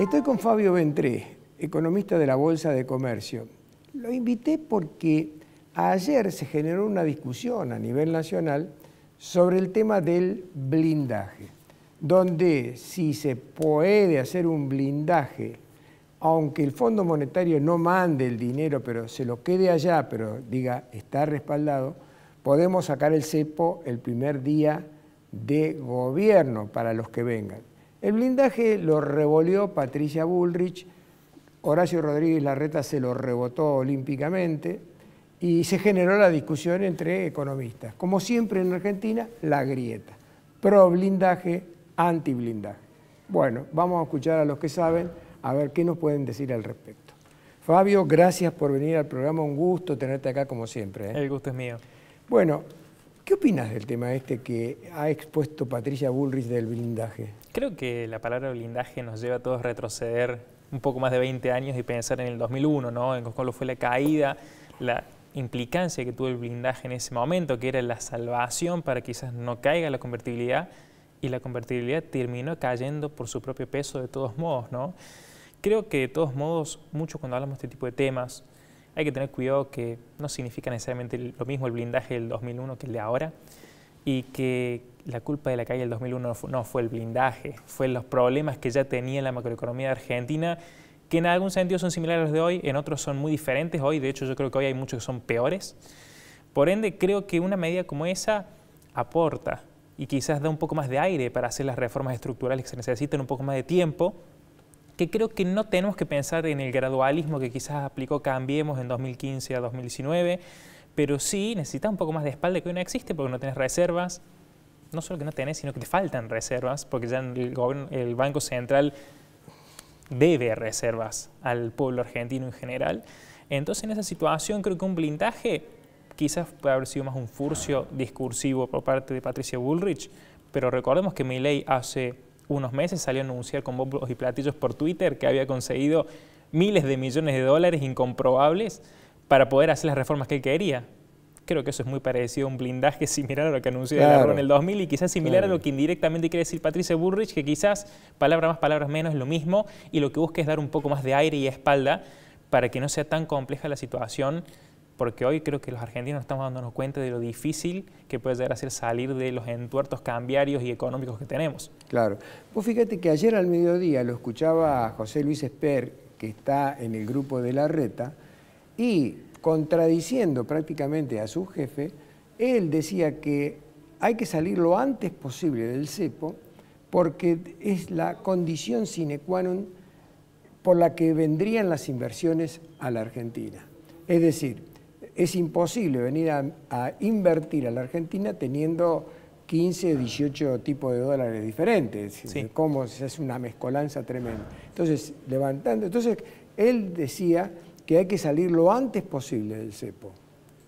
Estoy con Fabio Ventré, economista de la Bolsa de Comercio. Lo invité porque ayer se generó una discusión a nivel nacional sobre el tema del blindaje, donde si se puede hacer un blindaje, aunque el Fondo Monetario no mande el dinero, pero se lo quede allá, pero diga está respaldado, podemos sacar el cepo el primer día de gobierno para los que vengan. El blindaje lo revolvió Patricia Bullrich, Horacio Rodríguez Larreta se lo rebotó olímpicamente y se generó la discusión entre economistas. Como siempre en Argentina, la grieta. Pro blindaje, anti blindaje. Bueno, vamos a escuchar a los que saben a ver qué nos pueden decir al respecto. Fabio, gracias por venir al programa. Un gusto tenerte acá como siempre. ¿eh? El gusto es mío. Bueno, ¿qué opinas del tema este que ha expuesto Patricia Bullrich del blindaje? Creo que la palabra blindaje nos lleva a todos a retroceder un poco más de 20 años y pensar en el 2001, ¿no? En cómo fue la caída, la implicancia que tuvo el blindaje en ese momento, que era la salvación para quizás no caiga la convertibilidad, y la convertibilidad terminó cayendo por su propio peso de todos modos, ¿no? Creo que de todos modos, mucho cuando hablamos de este tipo de temas, hay que tener cuidado que no significa necesariamente lo mismo el blindaje del 2001 que el de ahora y que la culpa de la calle del 2001 no fue, el blindaje, fue los problemas que ya tenía la macroeconomía de Argentina, que en algún sentido son similares a los de hoy, en otros son muy diferentes hoy, de hecho yo creo que hoy hay muchos que son peores. Por ende, creo que una medida como esa aporta y quizás da un poco más de aire para hacer las reformas estructurales que se necesitan, un poco más de tiempo, que creo que no tenemos que pensar en el gradualismo que quizás aplicó Cambiemos en 2015 a 2019, pero sí necesita un poco más de espalda que hoy no existe porque no tenés reservas. No solo que no tenés, sino que te faltan reservas, porque ya el, Banco Central debe reservas al pueblo argentino en general. Entonces, en esa situación, creo que un blindaje quizás puede haber sido más un furcio discursivo por parte de Patricia Bullrich, pero recordemos que Milley hace unos meses salió a anunciar con bombos y platillos por Twitter que había conseguido miles de millones de dólares incomprobables para poder hacer las reformas que él quería. Creo que eso es muy parecido a un blindaje similar a lo que anunció en el 2000 y quizás similar a lo que indirectamente quiere decir Patricia Burrich, que quizás palabra más, palabras menos, es lo mismo, y lo que busca es dar un poco más de aire y espalda para que no sea tan compleja la situación, porque hoy creo que los argentinos estamos dándonos cuenta de lo difícil que puede llegar a ser salir de los entuertos cambiarios y económicos que tenemos. Claro. Vos fíjate que ayer al mediodía lo escuchaba José Luis Esper, que está en el grupo de La Reta, y contradiciendo prácticamente a su jefe, él decía que hay que salir lo antes posible del cepo porque es la condición sine qua non por la que vendrían las inversiones a la Argentina. Es decir, es imposible venir a, invertir a la Argentina teniendo 15, 18 tipos de dólares diferentes. es una mezcolanza tremenda. Entonces, levantando. Entonces, él decía que hay que salir lo antes posible del cepo.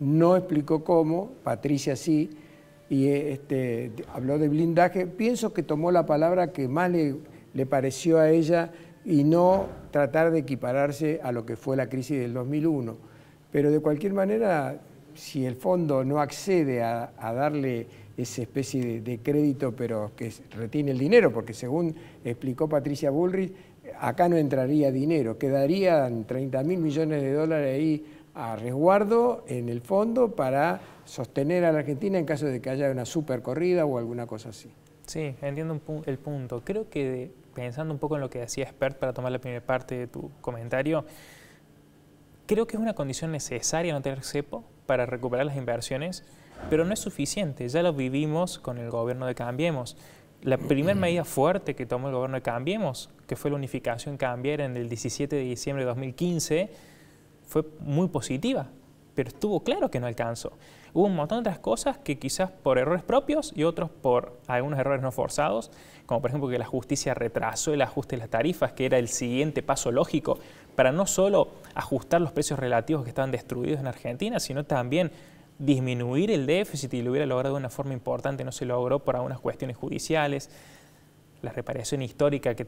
No explicó cómo, Patricia sí, y este, habló de blindaje. Pienso que tomó la palabra que más le, le pareció a ella y no tratar de equipararse a lo que fue la crisis del 2001. Pero de cualquier manera, si el fondo no accede a, darle esa especie de, de, crédito, pero que retiene el dinero, porque según explicó Patricia Bullrich, acá no entraría dinero, quedarían 30 mil millones de dólares ahí a resguardo en el fondo para sostener a la Argentina en caso de que haya una supercorrida o alguna cosa así. Sí, entiendo el punto. Creo que pensando un poco en lo que decía Expert para tomar la primera parte de tu comentario, creo que es una condición necesaria no tener cepo para recuperar las inversiones, pero no es suficiente. Ya lo vivimos con el gobierno de Cambiemos. La primera medida fuerte que tomó el gobierno de Cambiemos que fue la unificación cambiar en el 17 de diciembre de 2015, fue muy positiva, pero estuvo claro que no alcanzó. Hubo un montón de otras cosas que quizás por errores propios y otros por algunos errores no forzados, como por ejemplo que la justicia retrasó el ajuste de las tarifas, que era el siguiente paso lógico para no solo ajustar los precios relativos que estaban destruidos en Argentina, sino también disminuir el déficit y lo hubiera logrado de una forma importante, no se logró por algunas cuestiones judiciales la reparación histórica que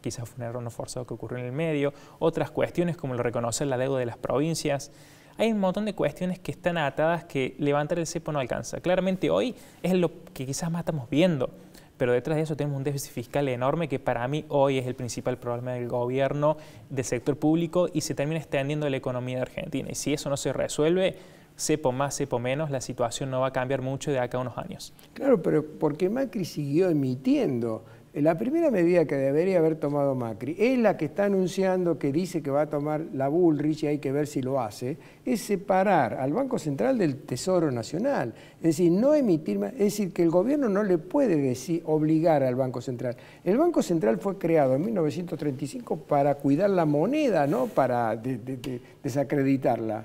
quizás fue un error no forzado que ocurrió en el medio, otras cuestiones como lo reconocer la deuda de las provincias. Hay un montón de cuestiones que están atadas que levantar el cepo no alcanza. Claramente hoy es lo que quizás más estamos viendo, pero detrás de eso tenemos un déficit fiscal enorme que para mí hoy es el principal problema del gobierno, del sector público y se termina extendiendo la economía de Argentina. Y si eso no se resuelve, cepo más, cepo menos, la situación no va a cambiar mucho de acá a unos años. Claro, pero porque Macri siguió emitiendo. La primera medida que debería haber tomado Macri es la que está anunciando que dice que va a tomar la Bullrich y hay que ver si lo hace, es separar al Banco Central del Tesoro Nacional. Es decir, no emitir más, es decir, que el gobierno no le puede decir, obligar al Banco Central. El Banco Central fue creado en 1935 para cuidar la moneda, no para desacreditarla.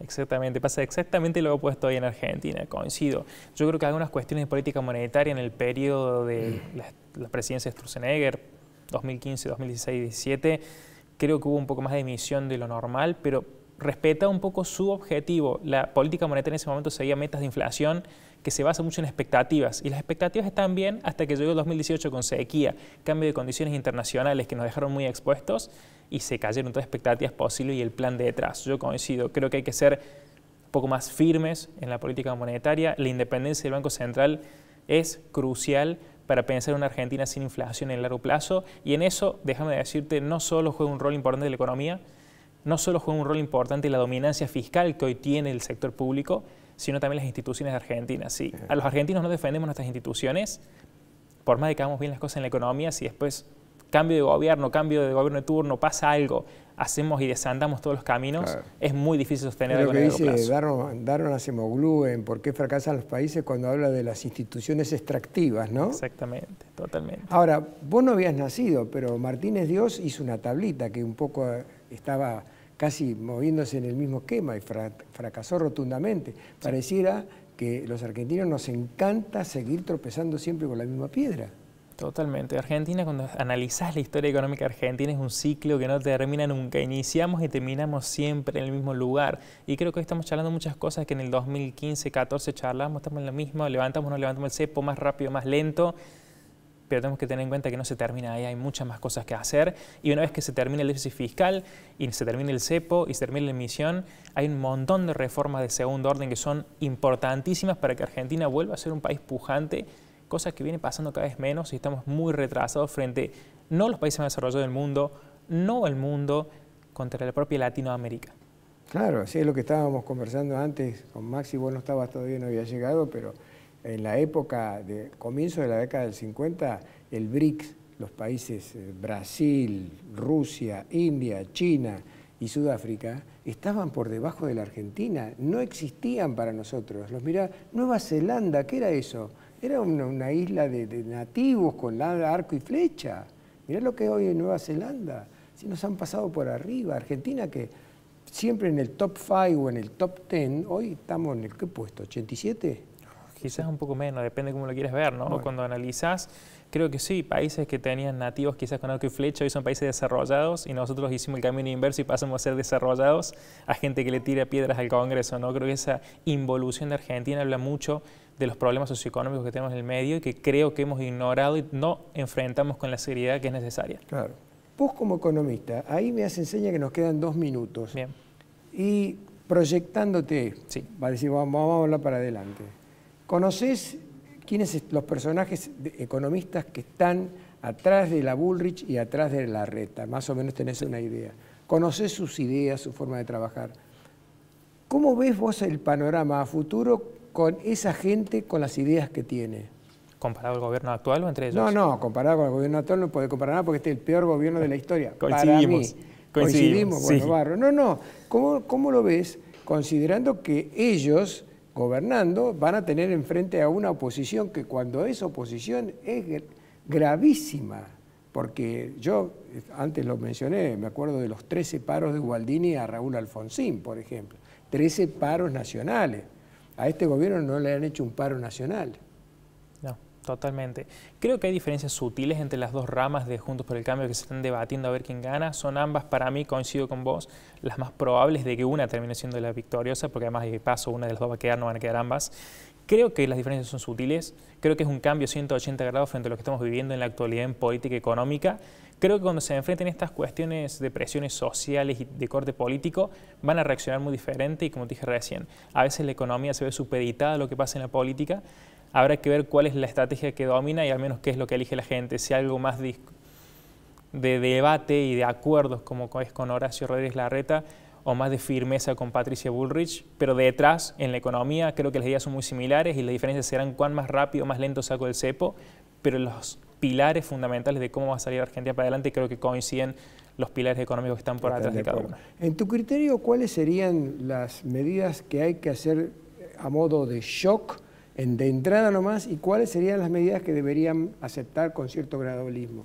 Exactamente, pasa exactamente lo opuesto hoy en Argentina, coincido. Yo creo que algunas cuestiones de política monetaria en el periodo de mm. las la presidencia de Sturzenegger, 2015, 2016, 2017, creo que hubo un poco más de emisión de lo normal, pero respeta un poco su objetivo. La política monetaria en ese momento seguía metas de inflación que se basa mucho en expectativas. Y las expectativas están bien hasta que llegó el 2018 con sequía, cambio de condiciones internacionales que nos dejaron muy expuestos y se cayeron todas las expectativas posibles y el plan de detrás. Yo coincido, creo que hay que ser un poco más firmes en la política monetaria. La independencia del Banco Central es crucial para pensar en una Argentina sin inflación en el largo plazo. Y en eso, déjame decirte, no solo juega un rol importante de la economía, no solo juega un rol importante la dominancia fiscal que hoy tiene el sector público, sino también las instituciones argentinas. a los argentinos no defendemos nuestras instituciones, por más de que hagamos bien las cosas en la economía, si después cambio de gobierno, cambio de gobierno de turno, pasa algo, hacemos y desandamos todos los caminos, es muy difícil sostener algo en dice plazo. Daron, en ¿Por qué fracasan los países? cuando habla de las instituciones extractivas, ¿no? Exactamente, totalmente. Ahora, vos no habías nacido, pero Martínez Dios hizo una tablita que un poco eh, estaba casi moviéndose en el mismo esquema y fracasó rotundamente. Pareciera que los argentinos nos encanta seguir tropezando siempre con la misma piedra. Totalmente. Argentina, cuando analizas la historia económica argentina, es un ciclo que no termina nunca. Iniciamos y terminamos siempre en el mismo lugar. Y creo que hoy estamos charlando muchas cosas que en el 2015, 14 charlamos, estamos en lo mismo, levantamos, no levantamos el cepo, más rápido, más lento. Pero tenemos que tener en cuenta que no se termina ahí, hay muchas más cosas que hacer. Y una vez que se termine el déficit fiscal y se termine el cepo y se termine la emisión, hay un montón de reformas de segundo orden que son importantísimas para que Argentina vuelva a ser un país pujante cosas que viene pasando cada vez menos y estamos muy retrasados frente no los países más desarrollados del mundo, no el mundo, contra la propia Latinoamérica. Claro, así es lo que estábamos conversando antes con Maxi, vos no estabas todavía, no había llegado, pero en la época de comienzo de la década del 50, el BRICS, los países eh, Brasil, Rusia, India, China y Sudáfrica, estaban por debajo de la Argentina, no existían para nosotros. Los mirá, Nueva Zelanda, ¿qué era eso? Era una, isla de, nativos con arco y flecha. Mirá lo que hoy en Nueva Zelanda. Si nos han pasado por arriba. Argentina que siempre en el top 5 o en el top 10, hoy estamos en el qué puesto, 87 quizás un poco menos, depende cómo lo quieres ver, ¿no? Cuando analizas, creo que sí, países que tenían nativos quizás con arco y flecha hoy son países desarrollados y nosotros hicimos el camino inverso y pasamos a ser desarrollados a gente que le tira piedras al Congreso, ¿no? Creo que esa involución de Argentina habla mucho de los problemas socioeconómicos que tenemos en el medio y que creo que hemos ignorado y no enfrentamos con la seriedad que es necesaria. Claro. Vos como economista, ahí me haces enseña que nos quedan dos minutos. Bien. Y proyectándote, sí. a decir, vamos, vamos a hablar para adelante. Conoces quiénes los personajes economistas que están atrás de la Bullrich y atrás de la Reta? Más o menos tenés una idea. Conocés sus ideas, su forma de trabajar. ¿Cómo ves vos el panorama a futuro con esa gente, con las ideas que tiene? ¿Comparado al gobierno actual o entre ellos? No, no, comparado con el gobierno actual no puede comparar nada porque este es el peor gobierno de la historia. Para mí. Coincidimos, bueno, No, no, ¿Cómo, ¿cómo lo ves considerando que ellos gobernando, van a tener enfrente a una oposición que cuando es oposición es gravísima, porque yo antes lo mencioné, me acuerdo de los 13 paros de Gualdini a Raúl Alfonsín, por ejemplo, 13 paros nacionales. A este gobierno no le han hecho un paro nacional. Totalmente. Creo que hay diferencias sutiles entre las dos ramas de Juntos por el Cambio que se están debatiendo a ver quién gana. Son ambas, para mí, coincido con vos, las más probables de que una termine siendo la victoriosa, porque además de paso una de las dos va a quedar, no van a quedar ambas. Creo que las diferencias son sutiles, creo que es un cambio 180 grados frente a lo que estamos viviendo en la actualidad en política económica. Creo que cuando se enfrenten estas cuestiones de presiones sociales y de corte político, van a reaccionar muy diferente y como te dije recién, a veces la economía se ve supeditada a lo que pasa en la política, habrá que ver cuál es la estrategia que domina y al menos qué es lo que elige la gente. Si algo más de, debate y de acuerdos como es con Horacio Rodríguez Larreta o más de firmeza con Patricia Bullrich, pero detrás, en la economía, creo que las ideas son muy similares y las diferencias serán cuán más rápido, o más lento saco el cepo, pero los pilares fundamentales de cómo va a salir Argentina para adelante creo que coinciden los pilares económicos que están por detrás de cada uno. En tu criterio, ¿cuáles serían las medidas que hay que hacer a modo de shock en, de entrada nomás y cuáles serían las medidas que deberían aceptar con cierto gradualismo.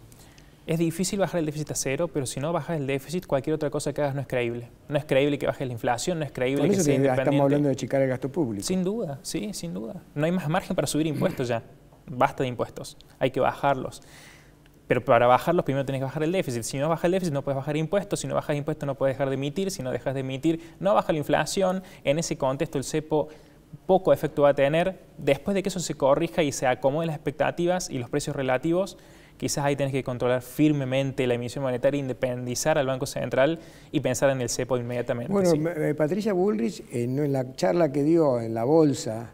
Es difícil bajar el déficit a cero, pero si no bajas el déficit, cualquier otra cosa que hagas no es creíble. No es creíble que bajes la inflación, no es creíble que, sea independiente. Estamos hablando de chicar el gasto público. Sin duda, sí, sin duda. No hay más margen para subir impuestos ya. Basta de impuestos, hay que bajarlos. Pero para bajarlos primero tienes que bajar el déficit. Si no bajas el déficit no puedes bajar impuestos, si no bajas impuestos no puedes dejar de emitir, si no dejas de emitir no baja la inflación. En ese contexto el cepo poco efecto va a tener. Después de que eso se corrija y se acomoden las expectativas y los precios relativos, quizás ahí tenés que controlar firmemente la emisión monetaria, independizar al Banco Central y pensar en el CEPO inmediatamente. Bueno, Patricia Bullrich, en la charla que dio en la bolsa,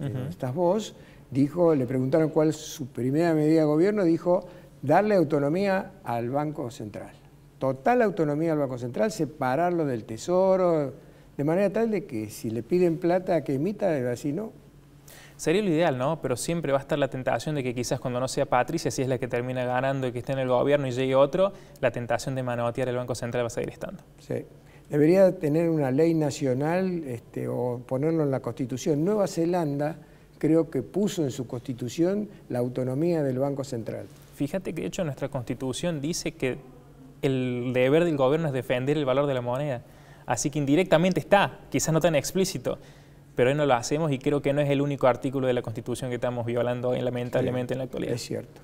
eh, dijo, le preguntaron cuál es su primera medida de gobierno, dijo darle autonomía al Banco Central. Total autonomía al Banco Central, separarlo del Tesoro, de manera tal de que si le piden plata que emita, así no. Sería lo ideal, ¿no? Pero siempre va a estar la tentación de que quizás cuando no sea Patricia, si es la que termina ganando y que esté en el gobierno y llegue otro, la tentación de manotear el Banco Central va a seguir estando. Sí. Debería tener una ley nacional este, o ponerlo en la Constitución. Nueva Zelanda creo que puso en su Constitución la autonomía del Banco Central. Fíjate que de hecho nuestra Constitución dice que el deber del gobierno es defender el valor de la moneda. Así que indirectamente está, quizás no tan explícito, pero hoy no lo hacemos y creo que no es el único artículo de la Constitución que estamos violando lamentablemente, en la actualidad. Es cierto.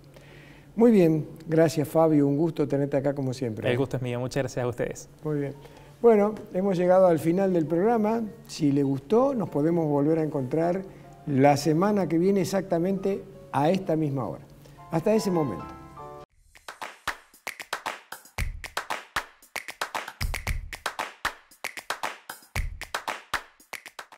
Muy bien, gracias Fabio, un gusto tenerte acá como siempre. El ¿eh? gusto es mío, muchas gracias a ustedes. Muy bien. Bueno, hemos llegado al final del programa. Si le gustó, nos podemos volver a encontrar la semana que viene exactamente a esta misma hora. Hasta ese momento.